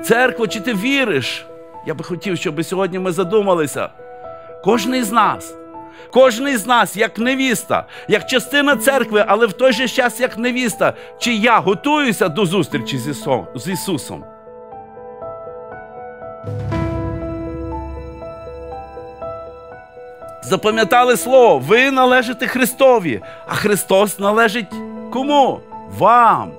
Церква, чи ти віриш? Я би хотів, щоб сьогодні ми задумалися. Кожний з нас, кожний з нас, як невіста, як частина церкви, але в той же час, як невіста, чи я готуюся до зустрічі з Ісусом. Запам'ятали слово, ви належите Христові, а Христос належить кому? Вам.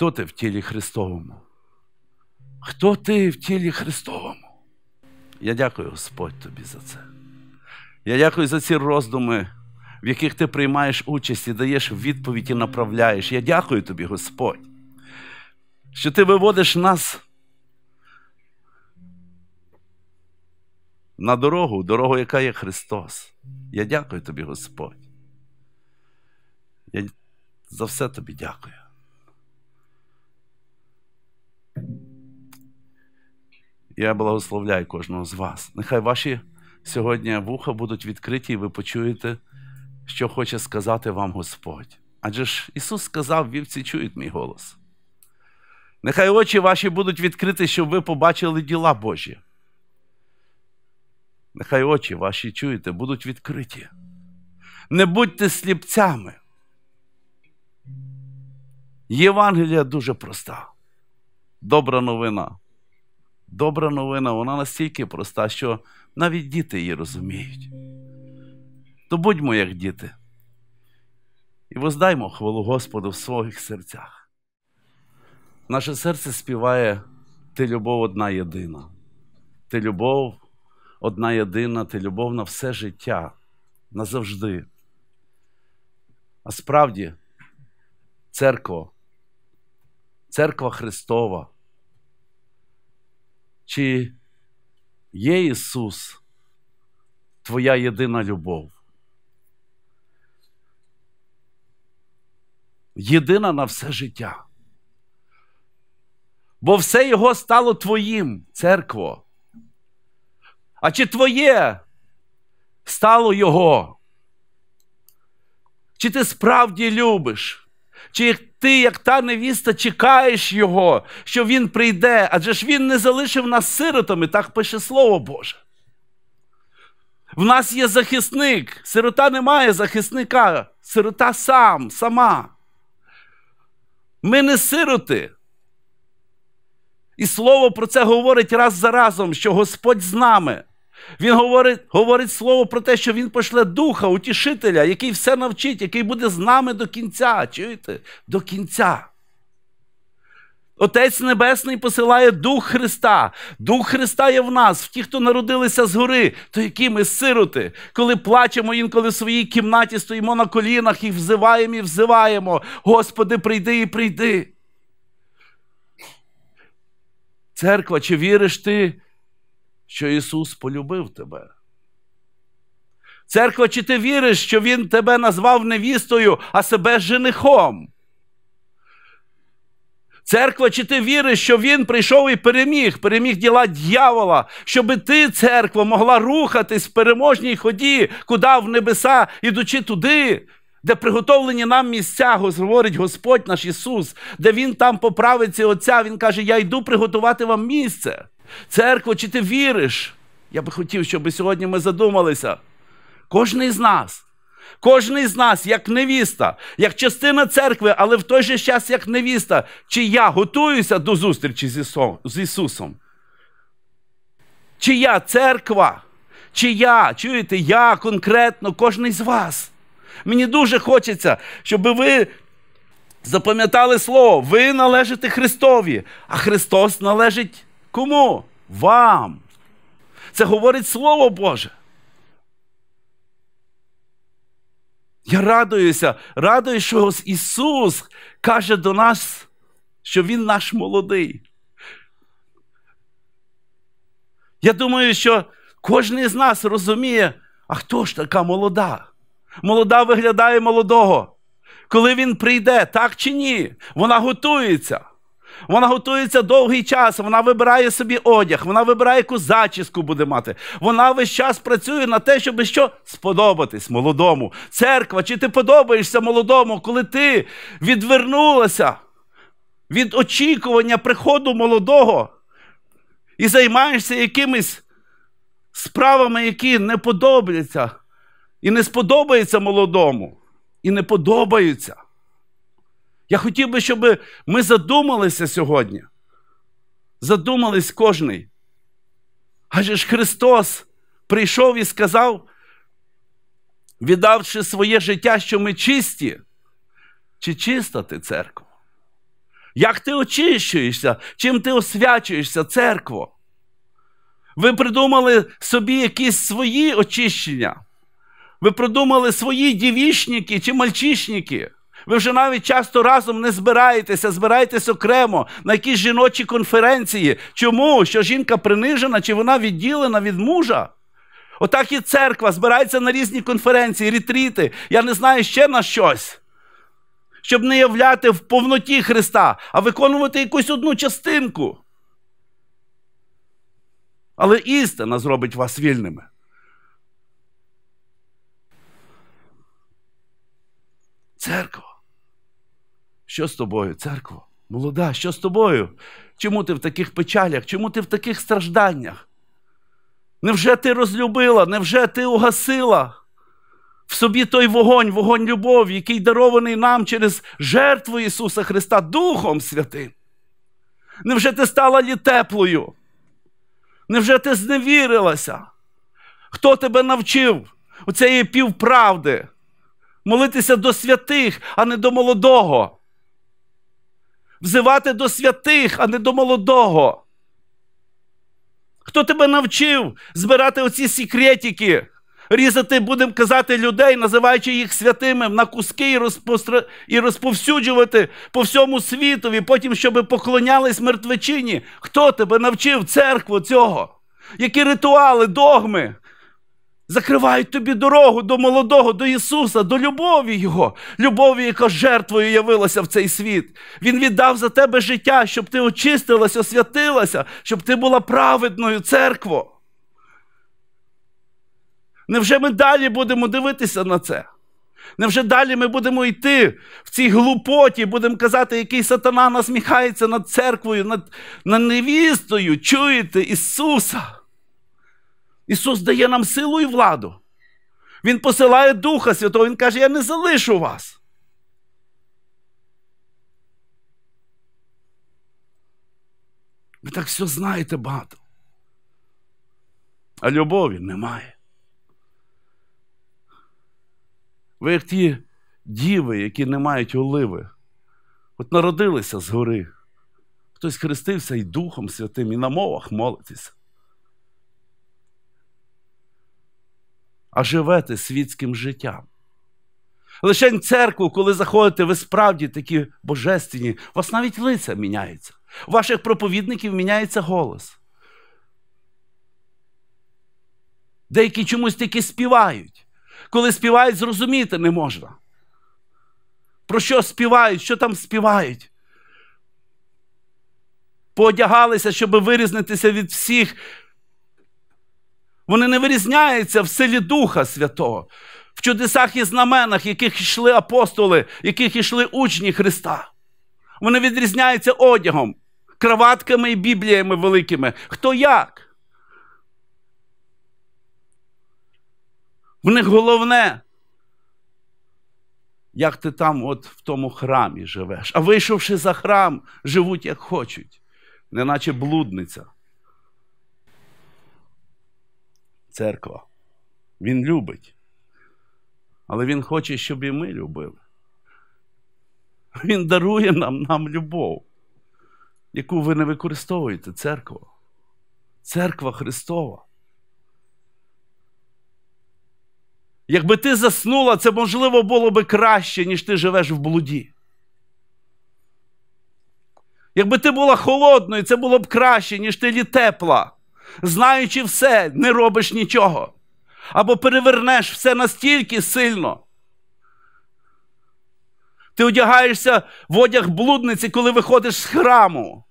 Хто ти в тілі Христовому? Хто ти в тілі Христовому? Я дякую Господь тобі за це. Я дякую за ці роздуми, в яких ти приймаєш участь і даєш відповідь і направляєш. Я дякую тобі, Господь, що ти виводиш нас на дорогу, дорогу, яка є Христос. Я дякую тобі, Господь. Я за все тобі дякую. Я благословляю кожного з вас. Нехай ваші сьогодні вуха будуть відкриті, і ви почуєте, що хоче сказати вам Господь. Адже ж Ісус сказав, вівці чують мій голос. Нехай очі ваші будуть відкриті, щоб ви побачили діла Божі. Нехай очі ваші чуєте, будуть відкриті. Не будьте сліпцями. Євангелія дуже проста, добра новина добра новина, вона настільки проста, що навіть діти її розуміють. То будьмо як діти, і воздаймо хвалу Господу в своїх серцях. Наше серце співає ти любов одна єдина, ти любов одна єдина, ти любов на все життя назавжди. А справді, церква, церква Христова. Чи є Ісус, Твоя єдина любов? Єдина на все життя. Бо все його стало Твоїм, церкво. А чи Твоє стало Його? Чи ти справді любиш? Чи ти, як та невіста, чекаєш Його, що Він прийде, адже ж Він не залишив нас сиротами, так пише Слово Боже. В нас є захисник. Сирота не має захисника, сирота сам, сама. Ми не сироти. І слово про це говорить раз за разом, що Господь з нами. Він говорить говорить слово про те, що Він пошле духа, утішителя, який все навчить, який буде з нами до кінця. Чуєте? До кінця. Отець Небесний посилає Дух Христа. Дух Христа є в нас, в ті, хто народилися згори, то які ми сироти, коли плачемо інколи в своїй кімнаті, стоїмо на колінах і взиваємо, і взиваємо. Господи, прийди і прийди. Церква, чи віриш ти? що Ісус полюбив тебе. Церква, чи ти віриш, що Він тебе назвав невістою, а себе женихом? Церква, чи ти віриш, що Він прийшов і переміг, переміг діла дьявола, щоб ти, церква, могла рухатись в переможній ході, куди в небеса, ідучи туди, де приготовлені нам місця, говорить Господь наш Ісус, де Він там поправиться Отця, Він каже: Я йду приготувати вам місце. Церква, чи ти віриш? Я би хотів, щоб сьогодні ми задумалися. Кожний з нас, кожний з нас, як невіста, як частина церкви, але в той же час, як невіста, чи я готуюся до зустрічі з Ісусом? Чи я церква, чи я, чуєте, я конкретно, кожний з вас. Мені дуже хочеться, щоб ви запам'ятали слово, ви належите Христові, а Христос належить Кому? Вам. Це говорить Слово Боже. Я радуюся, радуюся, що Ісус каже до нас, що Він наш молодий. Я думаю, що кожен з нас розуміє, а хто ж така молода? Молода виглядає молодого. Коли він прийде, так чи ні, вона готується. Вона готується довгий час, вона вибирає собі одяг, вона вибирає, яку зачіску буде мати. Вона весь час працює на те, щоб що сподобатись молодому. Церква, чи ти подобаєшся молодому, коли ти відвернулася від очікування приходу молодого і займаєшся якимись справами, які не подобаються, і не сподобаються молодому, і не подобаються. Я хотів би, щоб ми задумалися сьогодні. Задумались кожний. Адже ж Христос прийшов і сказав, віддавши своє життя, що ми чисті, чи чиста ти церкву. Як ти очищуєшся, чим ти освячуєшся, церкво? Ви придумали собі якісь свої очищення. Ви придумали свої дівішники чи мальчишники. Ви вже навіть часто разом не збираєтеся, збираєтесь окремо на якісь жіночі конференції. Чому? Що жінка принижена, чи вона відділена від мужа? Отак і церква збирається на різні конференції, ретріти. Я не знаю ще на щось, щоб не являти в повноті Христа, а виконувати якусь одну частинку. Але істина зробить вас вільними. Церква. Що з тобою, церква? Молода, що з тобою? Чому ти в таких печалях? Чому ти в таких стражданнях? Невже ти розлюбила, невже ти угасила в собі той вогонь, вогонь любові, який дарований нам через жертву Ісуса Христа Духом Святим? Невже ти стала теплою? Невже ти зневірилася? Хто тебе навчив у цієї півправди молитися до святих, а не до молодого? взивати до святих, а не до молодого. Хто тебе навчив збирати оці секретики? Різати, будемо казати, людей, називаючи їх святими на куски і, розпостр... і розповсюджувати по всьому світові, потім, щоб поклонялись мертвечині. Хто тебе навчив церкву цього? Які ритуали, догми? закривають тобі дорогу до молодого, до Ісуса, до любові Його, любові, яка жертвою явилася в цей світ. Він віддав за тебе життя, щоб ти очистилася, освятилася, щоб ти була праведною церквою. Невже ми далі будемо дивитися на це? Невже далі ми будемо йти в цій глупоті, будемо казати, який сатана насміхається над церквою, над, над невістою? Чуєте Ісуса? Ісус дає нам силу і владу. Він посилає Духа Святого, Він каже, я не залишу вас. Ви так все знаєте багато. А любові немає. Ви як ті діви, які не мають оливи, от народилися з гори. Хтось хрестився і Духом Святим, і на мовах молитися. а живете світським життям. Лишень церкву, коли заходите, ви справді такі божественні, у вас навіть лиця міняється. У ваших проповідників міняється голос. Деякі чомусь тільки співають. Коли співають, зрозуміти не можна. Про що співають, що там співають? Поодягалися, щоб вирізнитися від всіх, вони не вирізняються в силі Духа Святого, в чудесах і знаменах, яких йшли апостоли, яких йшли учні Христа. Вони відрізняються одягом, краватками і бібліями великими. Хто як? В них головне, як ти там, от в тому храмі живеш, а вийшовши за храм, живуть як хочуть, неначе блудниця. церква. Він любить. Але Він хоче, щоб і ми любили. Він дарує нам нам любов, яку ви не використовуєте церква. Церква Христова. Якби ти заснула, це можливо було би краще, ніж ти живеш в блуді. Якби ти була холодною, це було б краще, ніж ти лі тепла знаючи все, не робиш нічого. Або перевернеш все настільки сильно. Ти одягаєшся в одяг блудниці, коли виходиш з храму.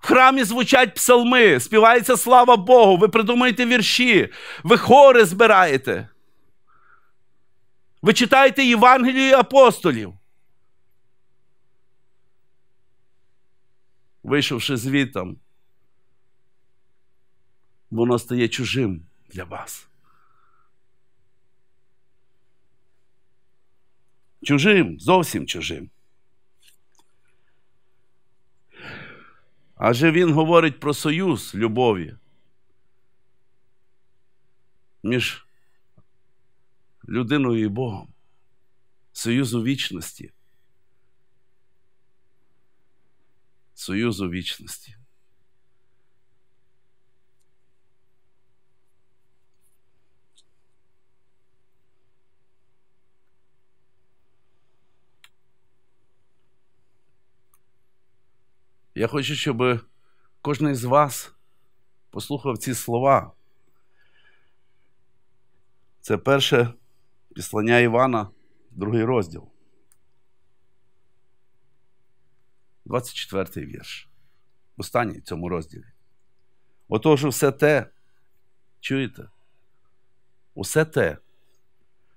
В храмі звучать псалми, співається слава Богу, ви придумаєте вірші, ви хори збираєте. Ви читаєте Євангелію апостолів. Вийшовши звітом, воно стає чужим для вас. Чужим, зовсім чужим. Адже він говорить про союз любові між людиною і Богом, союзу вічності. Союзу вічності. Я хочу, щоб кожен з вас послухав ці слова. Це перше післання Івана, другий розділ. 24 й вірш. Останній в цьому розділі. Отож, усе те, чуєте? Усе те,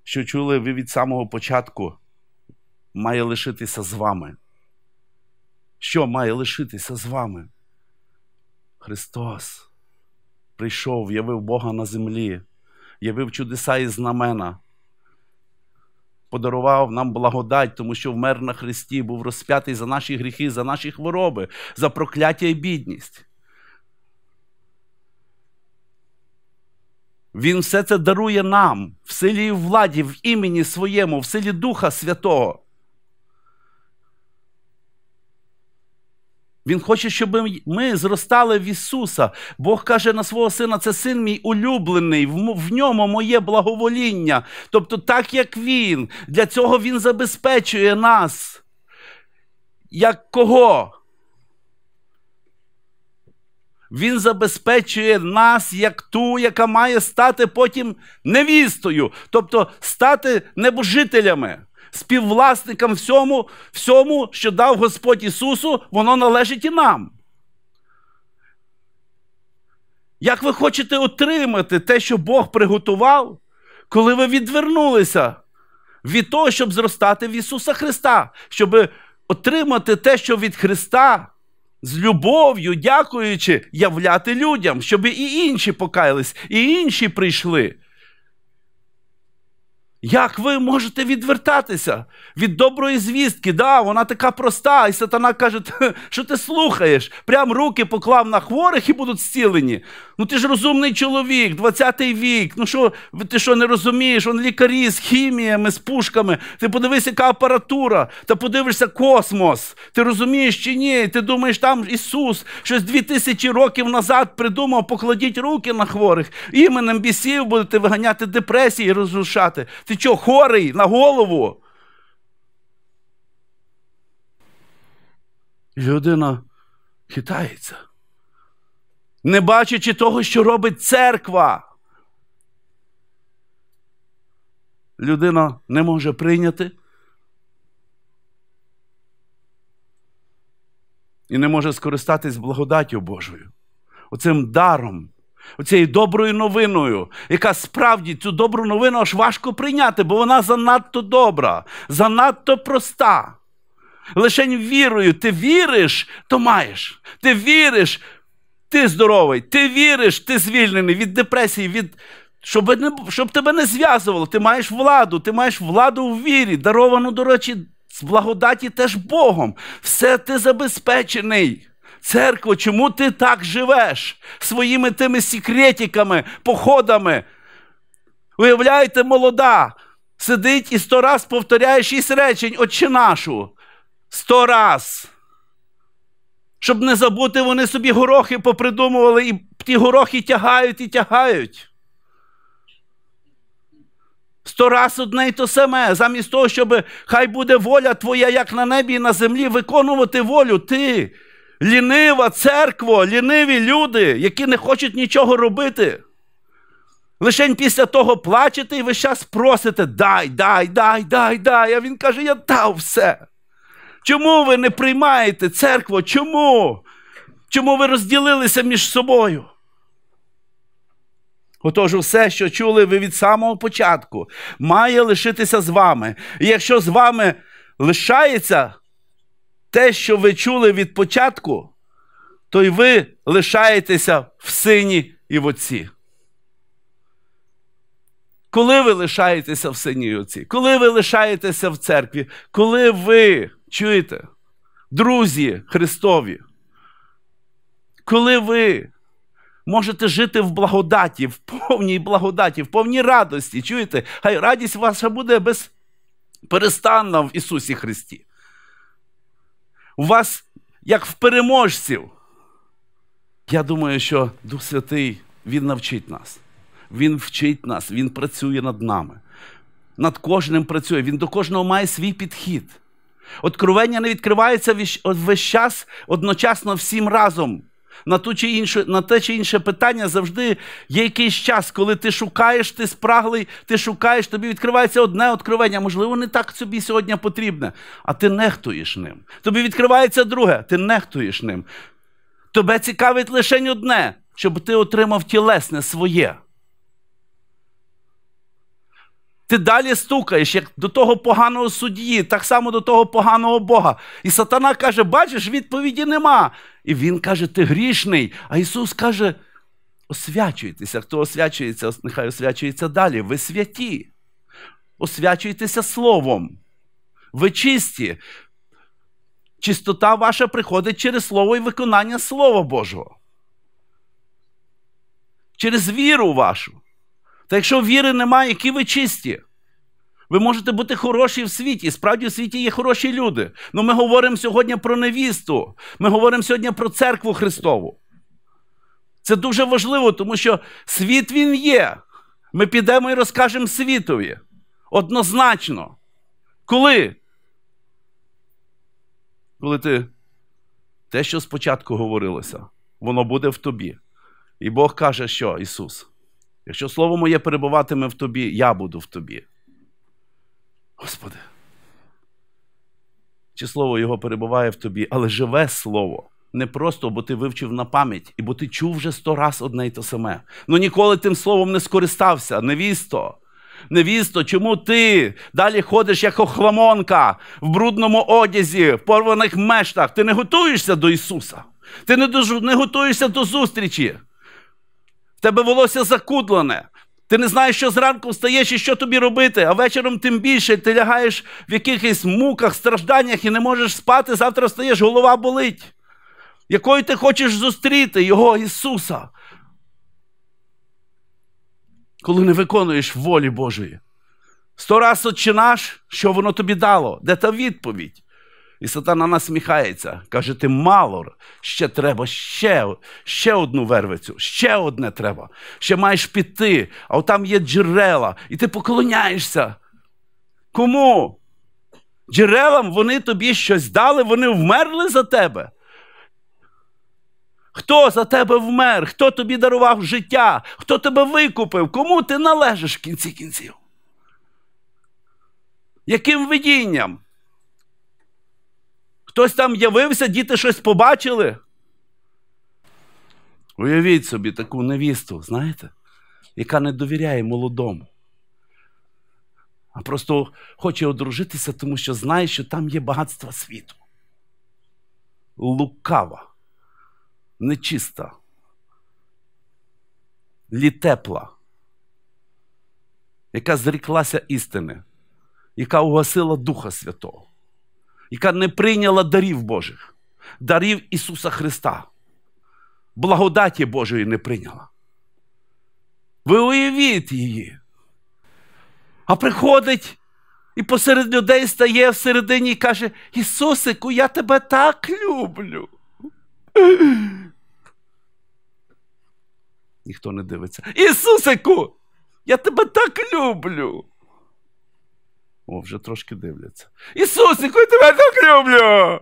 що чули ви від самого початку, має лишитися з вами що має лишитися з вами? Христос прийшов, явив Бога на землі, явив чудеса і знамена, подарував нам благодать, тому що вмер на Христі, був розп'ятий за наші гріхи, за наші хвороби, за прокляття і бідність. Він все це дарує нам в силі і владі, в імені своєму, в силі Духа Святого. Він хоче, щоб ми зростали в Ісуса. Бог каже на свого сина: це син мій улюблений, в ньому моє благовоління. Тобто, так як Він, для цього Він забезпечує нас. Як кого? Він забезпечує нас як ту, яка має стати потім невістою, тобто стати небожителями співвласникам всьому, всьому, що дав Господь Ісусу, воно належить і нам. Як ви хочете отримати те, що Бог приготував, коли ви відвернулися від того, щоб зростати в Ісуса Христа, щоб отримати те, що від Христа, з любов'ю, дякуючи, являти людям, щоб і інші покаялись, і інші прийшли. Як ви можете відвертатися від доброї звістки? Да, Вона така проста, і сатана каже, що ти слухаєш? Прям руки поклав на хворих і будуть зцілені. Ну ти ж розумний чоловік, 20-й вік. Ну що, ти що не розумієш? Он лікарі з хіміями, з пушками. Ти подивись, яка апаратура, та подивишся космос. Ти розумієш чи ні? Ти думаєш, там Ісус щось 2000 років назад придумав, покладіть руки на хворих, іменем бісів будете виганяти депресії і розрушати. Ти що, хорий на голову? Людина хитається, не бачачи того, що робить церква. Людина не може прийняти. І не може скористатись благодаттю Божою, оцим даром. Цією доброю новиною, яка справді цю добру новину аж важко прийняти, бо вона занадто добра, занадто проста. Лишень вірою, ти віриш, то маєш. Ти віриш, ти здоровий, ти віриш, ти звільнений від депресії, від. щоб не... щоб тебе не зв'язувало, ти маєш владу, ти маєш владу в вірі, даровану, до речі, з благодаті теж Богом. Все ти забезпечений. Церква, чому ти так живеш своїми тими секретиками, походами? Уявляєте, молода, сидить і сто раз повторяє шість речень, отче нашу. Сто раз. Щоб не забути, вони собі горохи попридумували, і ті горохи тягають і тягають. Сто раз одне і то саме, замість того, щоб хай буде воля твоя, як на небі і на землі, виконувати волю ти лінива церква, ліниві люди, які не хочуть нічого робити. Лишень після того плачете і ви час просите дай, дай, дай, дай, дай. А він каже, я дав все. Чому ви не приймаєте церкву? Чому? Чому ви розділилися між собою? Отож, усе, що чули ви від самого початку, має лишитися з вами. І якщо з вами лишається те, що ви чули від початку, то й ви лишаєтеся в сині і в отці. Коли ви лишаєтеся в Сині і отці, коли ви лишаєтеся в церкві, коли ви чуєте, друзі Христові, коли ви можете жити в благодаті, в повній благодаті, в повній радості, чуєте, хай радість ваша буде безперестанна в Ісусі Христі у вас як в переможців. Я думаю, що Дух Святий Він навчить нас. Він вчить нас, Він працює над нами. Над кожним працює, він до кожного має свій підхід. Откровення не відкривається весь час одночасно всім разом. На ту чи іншу, на те чи інше питання завжди є якийсь час, коли ти шукаєш, ти спраглий, ти шукаєш, тобі відкривається одне откровення, можливо, не так собі сьогодні потрібне, а ти нехтуєш ним. Тобі відкривається друге, ти нехтуєш ним. Тебе цікавить лише одне, щоб ти отримав тілесне своє. Ти далі стукаєш, як до того поганого судді, так само до того поганого Бога. І сатана каже, бачиш, відповіді нема. І він каже, ти грішний. А Ісус каже, освячуйтеся. Хто освячується, нехай освячується далі. Ви святі. Освячуйтеся Словом. Ви чисті. Чистота ваша приходить через Слово і виконання Слова Божого. Через віру вашу. Та якщо віри немає, які ви чисті? Ви можете бути хороші в світі. Справді в світі є хороші люди. Але ну, ми говоримо сьогодні про невісту. Ми говоримо сьогодні про церкву Христову. Це дуже важливо, тому що світ він є. Ми підемо і розкажемо світові. Однозначно. Коли? Коли ти те, що спочатку говорилося, воно буде в тобі. І Бог каже, що Ісус, якщо Слово моє перебуватиме в тобі, я буду в тобі. Господи. Чи слово Його перебуває в тобі, але живе слово. Не просто, бо ти вивчив на пам'ять, і бо ти чув вже сто раз одне й те саме. Ну ніколи тим словом не скористався, невісто. Невісто, чому ти далі ходиш як охламонка в брудному одязі, в порваних мештах? Ти не готуєшся до Ісуса. Ти не, до, не готуєшся до зустрічі. В тебе волосся закудлене. Ти не знаєш, що зранку встаєш і що тобі робити, а вечором тим більше ти лягаєш в якихось муках, стражданнях і не можеш спати. Завтра встаєш, голова болить. Якою ти хочеш зустріти Його Ісуса? Коли не виконуєш волі Божої. Сто раз отче що воно тобі дало? Де та відповідь? І сатана насміхається, каже: ти мало, ще треба, ще ще одну вервицю, ще одне треба, ще маєш піти, а там є джерела, і ти поклоняєшся. Кому? Джерелам вони тобі щось дали, вони вмерли за тебе. Хто за тебе вмер? Хто тобі дарував життя? Хто тебе викупив? Кому ти належиш в кінці кінців? Яким видінням? Хтось там явився, діти щось побачили. Уявіть собі таку невісту, знаєте, яка не довіряє молодому. А просто хоче одружитися, тому що знає, що там є багатство світу. Лукава, нечиста, літепла, яка зріклася істини, яка угасила Духа Святого яка не прийняла дарів Божих, дарів Ісуса Христа, благодаті Божої не прийняла. Ви уявіть її. А приходить і посеред людей стає всередині і каже: Ісусику, я тебе так люблю. Ніхто не дивиться. Ісусику, я тебе так люблю. О, вже трошки дивляться. Ісусику, я тебе так люблю!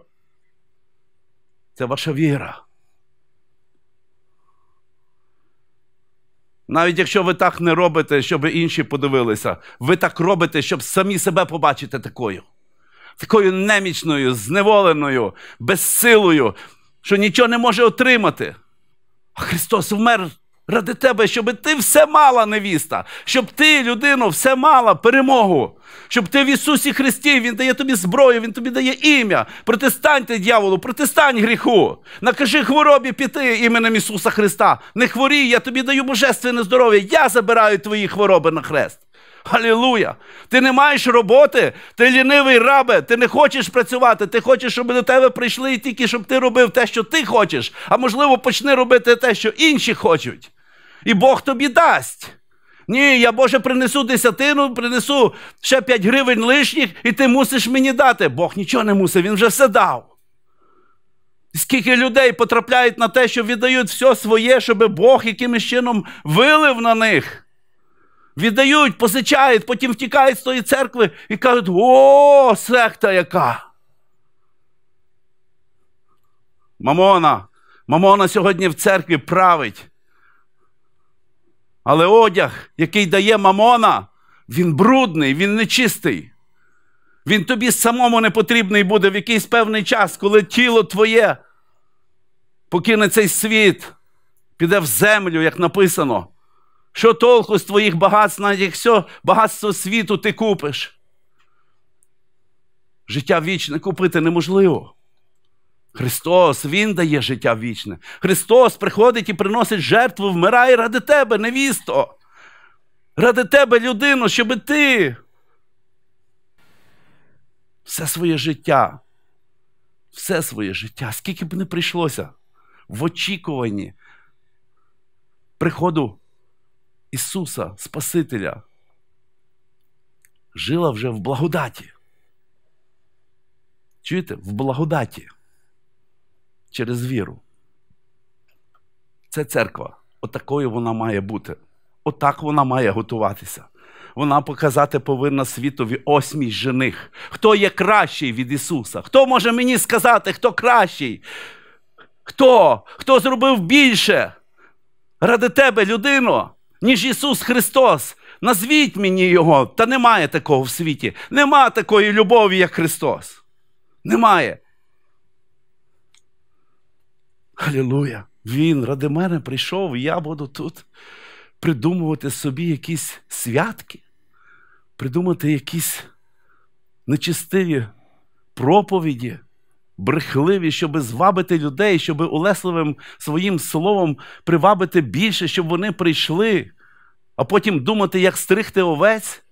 Це ваша віра. Навіть якщо ви так не робите, щоб інші подивилися, ви так робите, щоб самі себе побачити такою. Такою немічною, зневоленою, безсилою, що нічого не може отримати. А Христос вмер Ради тебе, щоб ти все мала невіста, щоб ти, людину, все мала перемогу, щоб ти в Ісусі Христі, Він дає тобі зброю, Він тобі дає ім'я. Протистаньте дьяволу, протистань гріху. Накажи хворобі піти іменем Ісуса Христа. Не хворій, я тобі даю божественне здоров'я. Я забираю твої хвороби на хрест. Алілуя! Ти не маєш роботи, ти лінивий рабе, ти не хочеш працювати, ти хочеш, щоб до тебе прийшли і тільки щоб ти робив те, що ти хочеш, а можливо, почни робити те, що інші хочуть і Бог тобі дасть. Ні, я Боже принесу десятину, принесу ще 5 гривень лишніх, і ти мусиш мені дати. Бог нічого не мусив, він вже все дав. Скільки людей потрапляють на те, що віддають все своє, щоб Бог якимось чином вилив на них. Віддають, позичають, потім втікають з тої церкви і кажуть, о, секта яка. Мамона, Мамона сьогодні в церкві править. Але одяг, який дає мамона, він брудний, він нечистий. Він тобі самому не потрібний буде в якийсь певний час, коли тіло твоє покине цей світ, піде в землю, як написано. Що толку з твоїх багатств, навіть якщо багатство світу ти купиш? Життя вічне купити неможливо. Христос, Він дає життя вічне. Христос приходить і приносить жертву, вмирає ради тебе, невісто. Ради тебе, людину, щоб ти. Все своє життя, все своє життя, скільки б не прийшлося в очікуванні приходу Ісуса, Спасителя, жила вже в благодаті. Чуєте? В благодаті через віру. Це церква. Отакою вона має бути. Отак вона має готуватися. Вона показати повинна світові ось жених. Хто є кращий від Ісуса? Хто може мені сказати, хто кращий? Хто? Хто зробив більше ради тебе, людино, ніж Ісус Христос? Назвіть мені Його, та немає такого в світі. Нема такої любові, як Христос. Немає. Алілуя! Він ради мене прийшов, і я буду тут придумувати собі якісь святки, придумати якісь нечистиві проповіді, брехливі, щоб звабити людей, щоб улесливим своїм словом привабити більше, щоб вони прийшли, а потім думати, як стригти овець.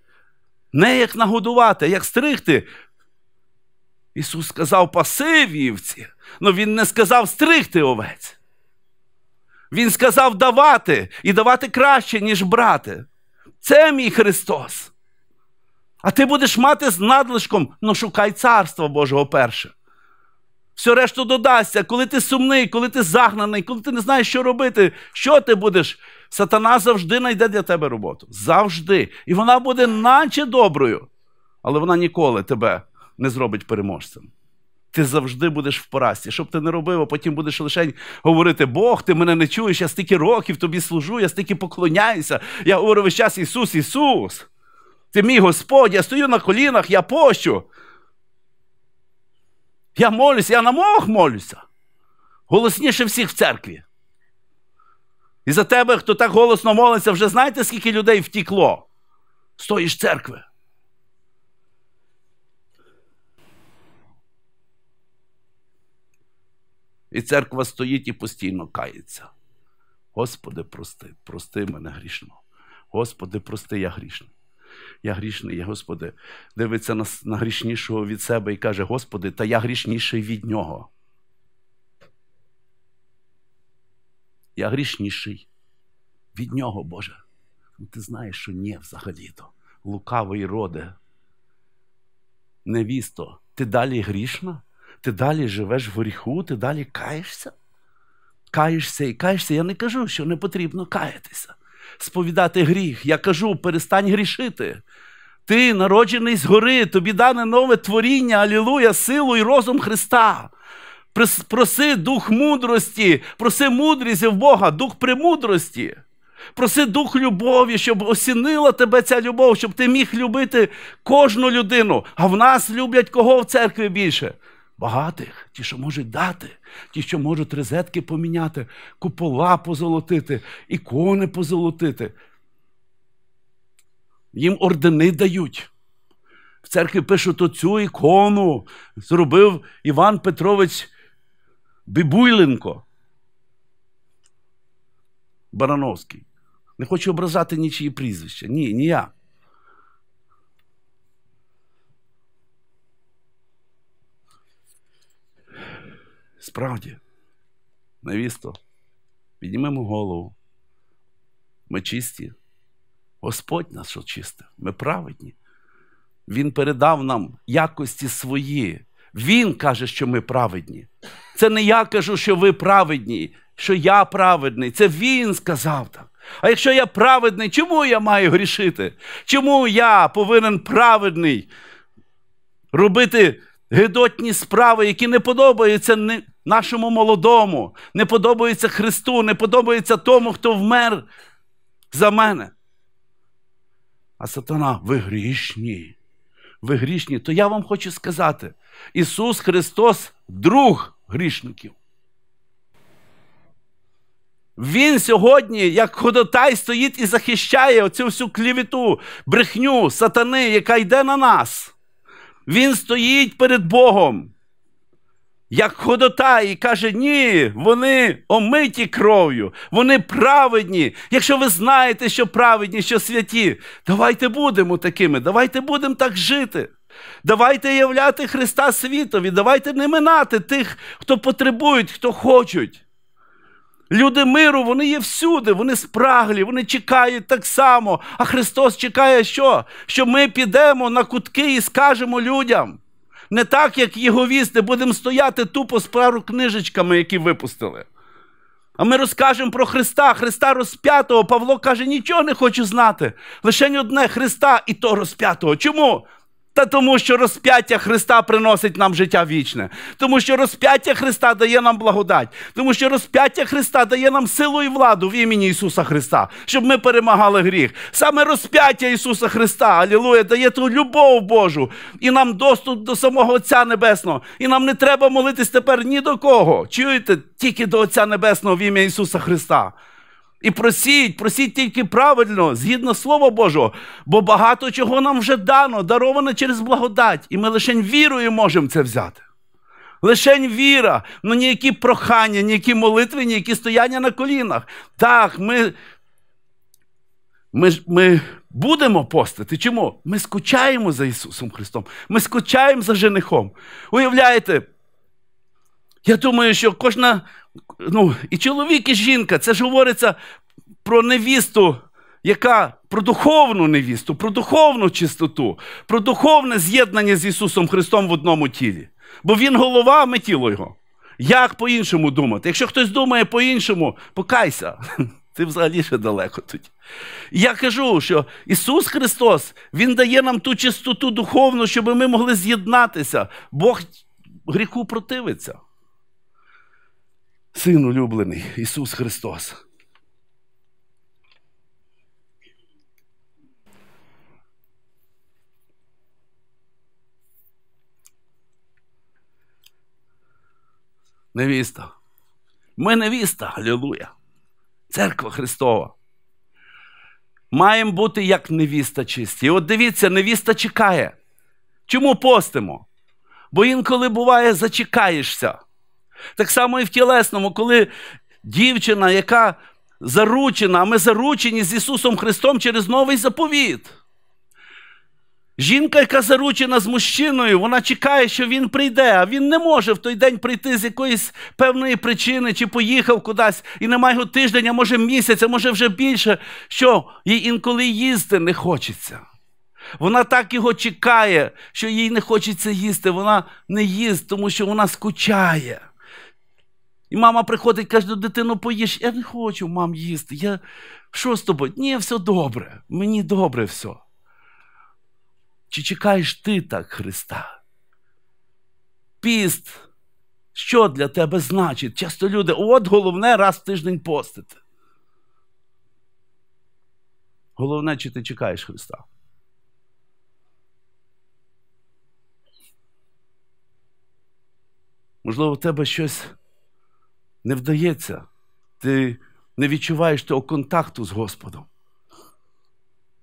Не як нагодувати, а як стригти. Ісус сказав паси вівці, але ну, Він не сказав стригти овець. Він сказав давати і давати краще, ніж брати. Це мій Христос. А ти будеш мати з надлишком, ну шукай царства Божого перше. Все решту додасться, коли ти сумний, коли ти загнаний, коли ти не знаєш, що робити, що ти будеш? Сатана завжди знайде для тебе роботу. Завжди. І вона буде наче доброю, але вона ніколи тебе не зробить переможцем. Ти завжди будеш в поразці. Щоб ти не робив, а потім будеш лише говорити: Бог, ти мене не чуєш, я стільки років тобі служу, я стільки поклоняюся. Я говорю весь час Ісус, Ісус. Ти мій Господь, я стою на колінах, я пощу. Я молюся, я на мох молюся. Голосніше всіх в церкві. І за тебе, хто так голосно молиться, вже знаєте, скільки людей втікло з тої ж церкви. І церква стоїть і постійно кається. Господи, прости, прости мене грішно. Господи, прости, я грішний. Я грішний, я, Господи, дивиться на, на грішнішого від себе і каже, Господи, та я грішніший від нього. Я грішніший від нього, Боже. Ну, Ти знаєш, що ні взагалі-то. Лукавий роде. Невісто, ти далі грішна? ти далі живеш в гріху, ти далі каєшся. Каєшся і каєшся. Я не кажу, що не потрібно каятися, сповідати гріх. Я кажу, перестань грішити. Ти народжений згори, тобі дане нове творіння, алілуя, силу і розум Христа. Проси дух мудрості, проси мудрість в Бога, дух премудрості. Проси дух любові, щоб осінила тебе ця любов, щоб ти міг любити кожну людину. А в нас люблять кого в церкві більше? багатих, ті, що можуть дати, ті, що можуть розетки поміняти, купола позолотити, ікони позолотити. Їм ордени дають. В церкві пишуть оцю ікону зробив Іван Петрович Бібуйленко. Барановський. Не хочу образати нічиї прізвища. Ні, ні я. Справді, невісто, піднімемо голову. Ми чисті. Господь нас очистив, ми праведні. Він передав нам якості свої. Він каже, що ми праведні. Це не я кажу, що ви праведні, що я праведний. Це Він сказав так. А якщо я праведний, чому я маю грішити? Чому я повинен праведний робити гидотні справи, які не подобаються нашому молодому, не подобається Христу, не подобається тому, хто вмер за мене. А сатана, ви грішні. Ви грішні, то я вам хочу сказати: Ісус Христос друг грішників. Він сьогодні, як ходотай, стоїть і захищає оцю всю клівіту, брехню сатани, яка йде на нас. Він стоїть перед Богом як ходота, і каже, ні, вони омиті кров'ю, вони праведні. Якщо ви знаєте, що праведні, що святі, давайте будемо такими, давайте будемо так жити. Давайте являти Христа світові, давайте не минати тих, хто потребують, хто хочуть. Люди миру, вони є всюди, вони спраглі, вони чекають так само. А Христос чекає, що? Що ми підемо на кутки і скажемо людям. Не так, як його вісти, будемо стояти тупо з книжечками, які випустили. А ми розкажемо про Христа, Христа розп'ятого. Павло каже, нічого не хочу знати. Лише одне Христа і то розп'ятого. Чому? Та тому, що розп'яття Христа приносить нам життя вічне, тому що розп'яття Христа дає нам благодать, тому що розп'яття Христа дає нам силу і владу в імені Ісуса Христа, щоб ми перемагали гріх. Саме розп'яття Ісуса Христа, Алілуя, дає ту любов Божу і нам доступ до самого Отця Небесного. І нам не треба молитись тепер ні до кого. Чуєте? Тільки до Отця Небесного в ім'я Ісуса Христа. І просіть, просіть тільки правильно, згідно Слова Божого, бо багато чого нам вже дано, даровано через благодать. І ми лише вірою можемо це взяти. Лишень віра, ну ніякі прохання, ніякі молитви, ніякі стояння на колінах. Так, ми ми, ми будемо постити. Чому? Ми скучаємо за Ісусом Христом, ми скучаємо за женихом. Уявляєте? Я думаю, що кожна ну, і чоловік, і жінка. Це ж говориться про невісту, яка про духовну невісту, про духовну чистоту, про духовне з'єднання з Ісусом Христом в одному тілі. Бо Він голова, а ми тіло Його. Як по-іншому думати? Якщо хтось думає по-іншому, покайся. Ти взагалі ще далеко тут. я кажу, що Ісус Христос Він дає нам ту чистоту духовну, щоб ми могли з'єднатися. Бог гріху противиться. Син улюблений Ісус Христос. Невіста. Ми невіста, Алілуя. Церква Христова. Маємо бути як невіста чисті. І от дивіться, невіста чекає. Чому постимо? Бо інколи буває, зачекаєшся. Так само і в тілесному, коли дівчина, яка заручена, а ми заручені з Ісусом Христом через новий заповіт. Жінка, яка заручена з мужчиною, вона чекає, що він прийде, а він не може в той день прийти з якоїсь певної причини, чи поїхав кудись, і немає його тиждень, а може місяць, а може вже більше, що їй інколи їсти не хочеться. Вона так його чекає, що їй не хочеться їсти. Вона не їсть, тому що вона скучає. І мама приходить, каже, ну дитину поїж. Я не хочу мам їсти. Я що з тобою? Ні, все добре, мені добре все. Чи чекаєш ти так Христа? Піст, що для тебе значить? Часто люди, от головне раз в тиждень постити. Головне, чи ти чекаєш Христа. Можливо, в тебе щось не вдається, ти не відчуваєш того контакту з Господом.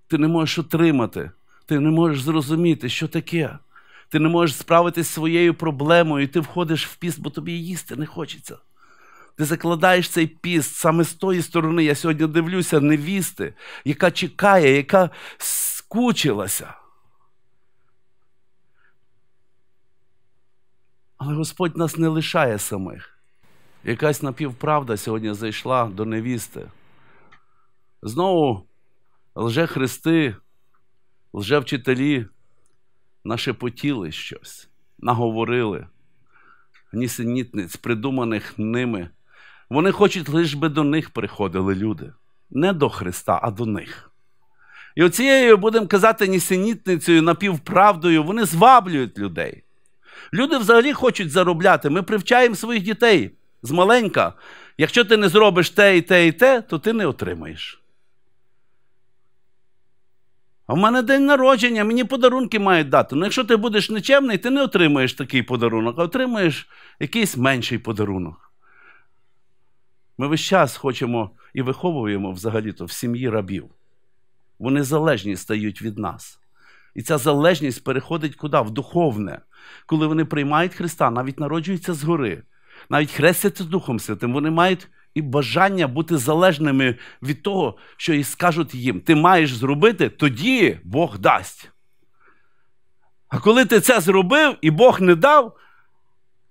Ти не можеш отримати, ти не можеш зрозуміти, що таке. Ти не можеш справитися з своєю проблемою, і ти входиш в піст, бо тобі їсти не хочеться. Ти закладаєш цей піст саме з тої сторони, я сьогодні дивлюся, невісти, яка чекає, яка скучилася. Але Господь нас не лишає самих. Якась напівправда сьогодні зайшла до невісти. Знову лже христи, лже вчителі нашепотіли щось, наговорили нісенітниць, придуманих ними. Вони хочуть, лиш би до них приходили люди. Не до Христа, а до них. І оцією, будемо казати, нісенітницею, напівправдою, вони зваблюють людей. Люди взагалі хочуть заробляти. Ми привчаємо своїх дітей змаленька, якщо ти не зробиш те і те і те, то ти не отримаєш. А в мене день народження, мені подарунки мають дати. Ну якщо ти будеш нічемний, ти не отримаєш такий подарунок, а отримаєш якийсь менший подарунок. Ми весь час хочемо і виховуємо взагалі-то в сім'ї рабів. Вони залежні стають від нас. І ця залежність переходить куди? В духовне. Коли вони приймають Христа, навіть народжуються згори навіть хрестяться Духом Святим, вони мають і бажання бути залежними від того, що і скажуть їм. Ти маєш зробити, тоді Бог дасть. А коли ти це зробив і Бог не дав,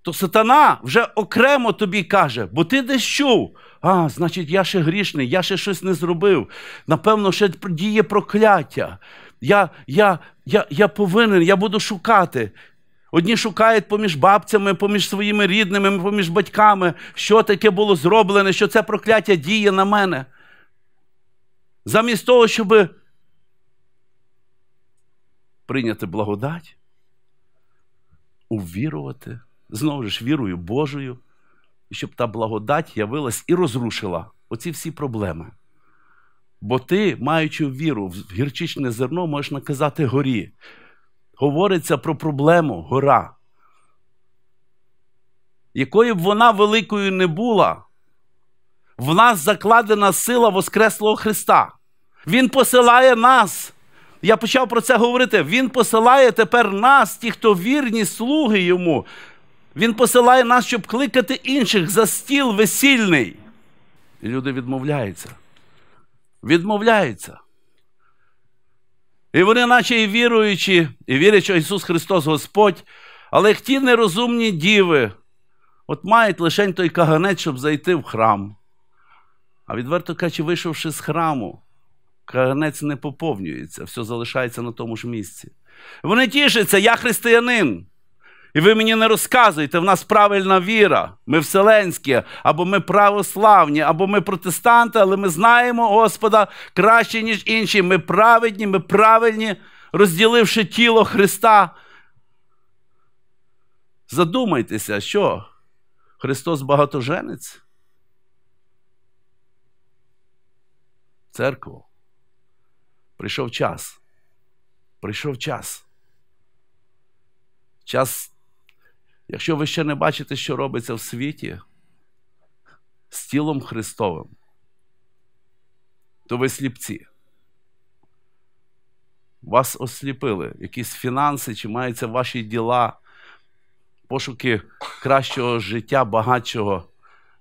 то сатана вже окремо тобі каже, бо ти десь чув. А, значить, я ще грішний, я ще щось не зробив. Напевно, ще діє прокляття. Я я, я, я повинен, я буду шукати. Одні шукають поміж бабцями, поміж своїми рідними, поміж батьками, що таке було зроблене, що це прокляття діє на мене. Замість того, щоб прийняти благодать, увірувати, знову ж вірою Божою, щоб та благодать явилась і розрушила оці всі проблеми. Бо ти, маючи віру в гірчичне зерно, можеш наказати горі говориться про проблему гора. Якою б вона великою не була, в нас закладена сила Воскреслого Христа. Він посилає нас. Я почав про це говорити. Він посилає тепер нас, ті, хто вірні, слуги йому. Він посилає нас, щоб кликати інших за стіл весільний. І люди відмовляються. Відмовляються. І вони, наче і віруючи, і вірять, що Ісус Христос Господь, але ті нерозумні діви, от мають лише той каганець, щоб зайти в храм. А відверто кажучи, вийшовши з храму, каганець не поповнюється, все залишається на тому ж місці. Вони тішаться, я християнин. І ви мені не розказуєте, в нас правильна віра. Ми вселенські, або ми православні, або ми протестанти, але ми знаємо Господа краще, ніж інші. Ми праведні, ми правильні, розділивши тіло Христа. Задумайтеся, що Христос багатоженець. Церкву. Прийшов час. Прийшов час. Час Якщо ви ще не бачите, що робиться в світі з тілом Христовим, то ви сліпці. Вас осліпили, якісь фінанси, чи маються ваші діла, пошуки кращого життя, багатшого,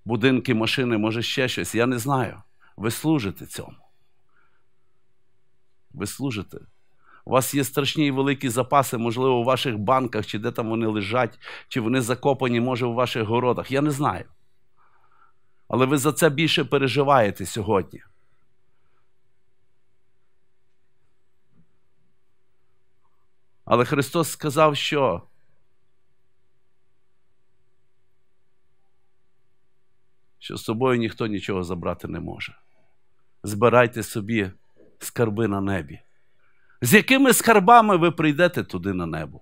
будинки, машини, може ще щось. Я не знаю. Ви служите цьому. Ви служите у вас є страшні і великі запаси, можливо, у ваших банках, чи де там вони лежать, чи вони закопані, може, у ваших городах. Я не знаю. Але ви за це більше переживаєте сьогодні. Але Христос сказав, що що з собою ніхто нічого забрати не може. Збирайте собі скарби на небі. З якими скарбами ви прийдете туди на небо?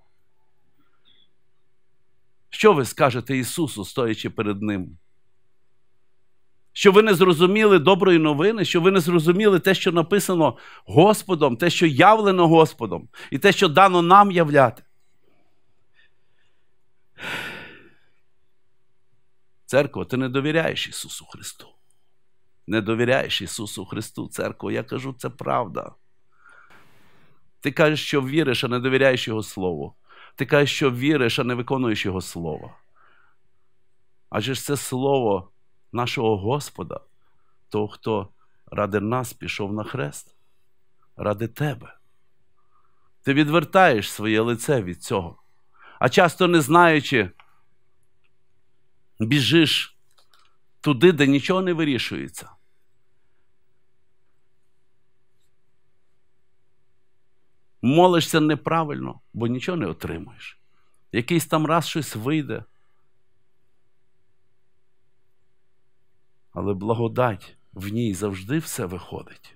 Що ви скажете Ісусу, стоячи перед Ним? Що ви не зрозуміли доброї новини, що ви не зрозуміли те, що написано Господом, те, що явлено Господом, і те, що дано нам являти. Церква, ти не довіряєш Ісусу Христу. Не довіряєш Ісусу Христу, церква. Я кажу, це правда. Ти кажеш, що віриш, а не довіряєш Його Слову. Ти кажеш, що віриш, а не виконуєш Його Слово. Адже ж це Слово нашого Господа, того, хто ради нас пішов на хрест, ради тебе. Ти відвертаєш своє лице від цього. А часто не знаючи, біжиш туди, де нічого не вирішується. Молишся неправильно, бо нічого не отримуєш. Якийсь там раз щось вийде. Але благодать в ній завжди все виходить.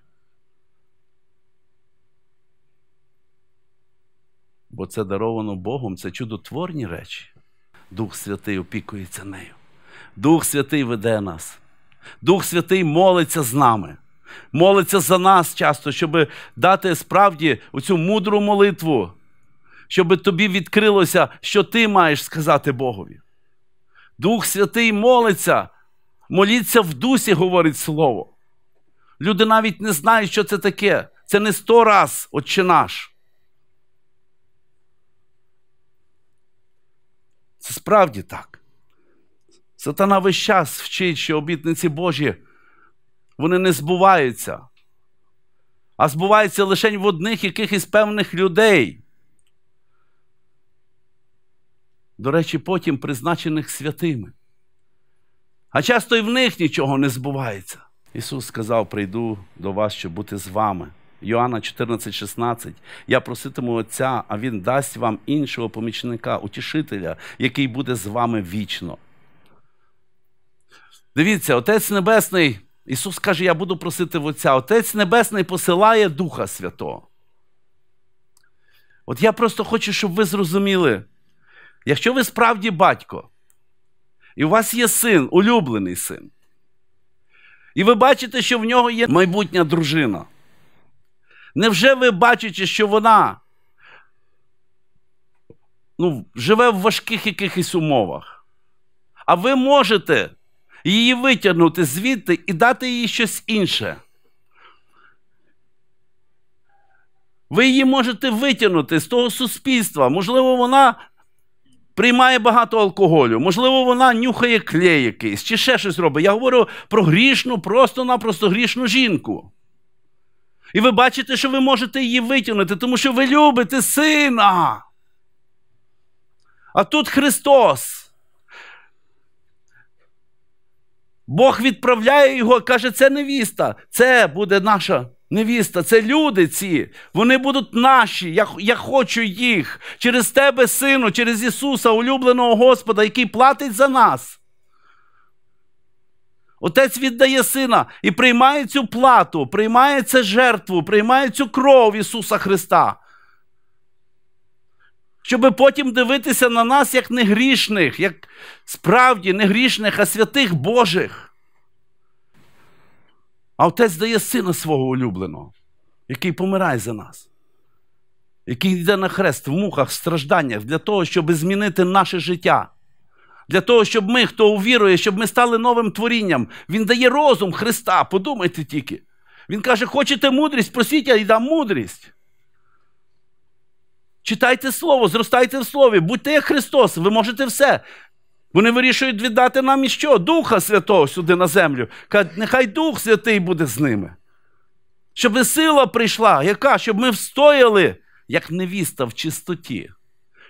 Бо це даровано Богом, це чудотворні речі. Дух Святий опікується нею. Дух Святий веде нас. Дух Святий молиться з нами молиться за нас часто, щоб дати справді оцю мудру молитву, щоб тобі відкрилося, що ти маєш сказати Богові. Дух Святий молиться, моліться в дусі, говорить Слово. Люди навіть не знають, що це таке. Це не сто раз Отче наш. Це справді так. Сатана весь час вчить, що обітниці Божі вони не збуваються, а збуваються лише в одних якихось певних людей. До речі, потім призначених святими. А часто і в них нічого не збувається. Ісус сказав: Прийду до вас, щоб бути з вами. Йоанна 14,16. Я проситиму Отця, а Він дасть вам іншого помічника, утішителя, який буде з вами вічно. Дивіться, Отець Небесний Ісус каже: Я буду просити в Отця. Отець Небесний посилає Духа Святого. От я просто хочу, щоб ви зрозуміли, якщо ви справді батько, і у вас є син, улюблений син, і ви бачите, що в нього є майбутня дружина. Невже ви бачите, що вона ну, живе в важких якихось умовах? А ви можете її витягнути звідти і дати їй щось інше. Ви її можете витягнути з того суспільства. Можливо, вона приймає багато алкоголю, можливо, вона нюхає клей якийсь чи ще щось робить. Я говорю про грішну, просто-напросто грішну жінку. І ви бачите, що ви можете її витягнути, тому що ви любите сина. А тут Христос. Бог відправляє його, каже, це невіста, це буде наша. Невіста, це люди ці, вони будуть наші. Я я хочу їх через тебе, Сину, через Ісуса, улюбленого Господа, який платить за нас. Отець віддає сина і приймає цю плату, приймає це жертву, приймає цю кров Ісуса Христа. Щоби потім дивитися на нас як негрішних, як справді негрішних, а святих Божих. А отець дає сина свого улюбленого, який помирає за нас, який йде на хрест в мухах, стражданнях для того, щоб змінити наше життя. Для того, щоб ми, хто увірує, щоб ми стали новим творінням. Він дає розум Христа, подумайте тільки. Він каже, хочете мудрість, просіть, я й дам мудрість. Читайте Слово, зростайте в Слові, будьте як Христос, ви можете все. Вони вирішують віддати нам і що? Духа Святого сюди на землю. Кажуть, нехай Дух Святий буде з ними. Щоб сила прийшла, яка? Щоб ми встояли, як невіста в чистоті.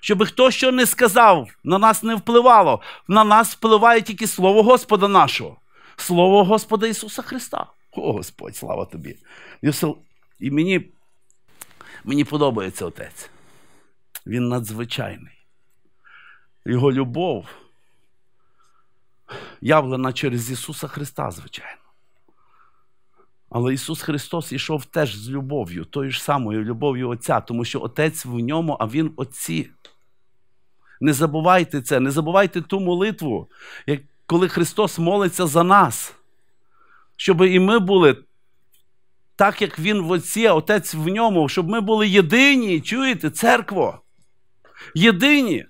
Щоб хто що не сказав, на нас не впливало. На нас впливає тільки Слово Господа нашого. Слово Господа Ісуса Христа. О Господь, слава тобі. І мені, мені подобається отець. Він надзвичайний. Його любов явлена через Ісуса Христа, звичайно. Але Ісус Христос ішов теж з любов'ю, тою ж самою любов'ю Отця, тому що Отець в ньому, а Він Отці. Не забувайте це, не забувайте ту молитву, як коли Христос молиться за нас, щоб і ми були так, як Він в Отці, а Отець в ньому, щоб ми були єдині, чуєте, церкво. Єдині.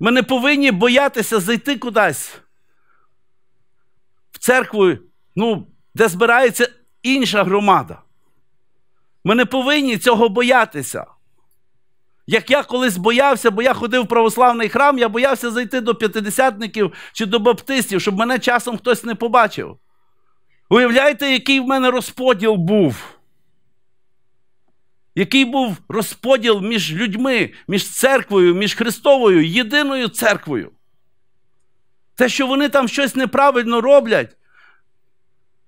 Ми не повинні боятися зайти кудись церквою, ну, де збирається інша громада. Ми не повинні цього боятися. Як я колись боявся, бо я ходив в православний храм, я боявся зайти до п'ятидесятників чи до баптистів, щоб мене часом хтось не побачив. Уявляєте, який в мене розподіл був? Який був розподіл між людьми, між церквою, між Христовою, єдиною церквою? Те, що вони там щось неправильно роблять,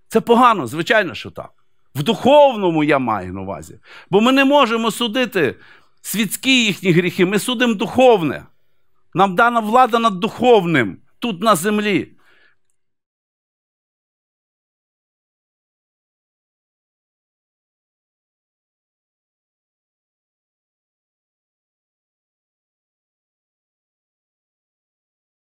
це погано, звичайно, що так. В духовному я маю на увазі. Бо ми не можемо судити світські їхні гріхи, ми судимо духовне. Нам дана влада над духовним тут на землі.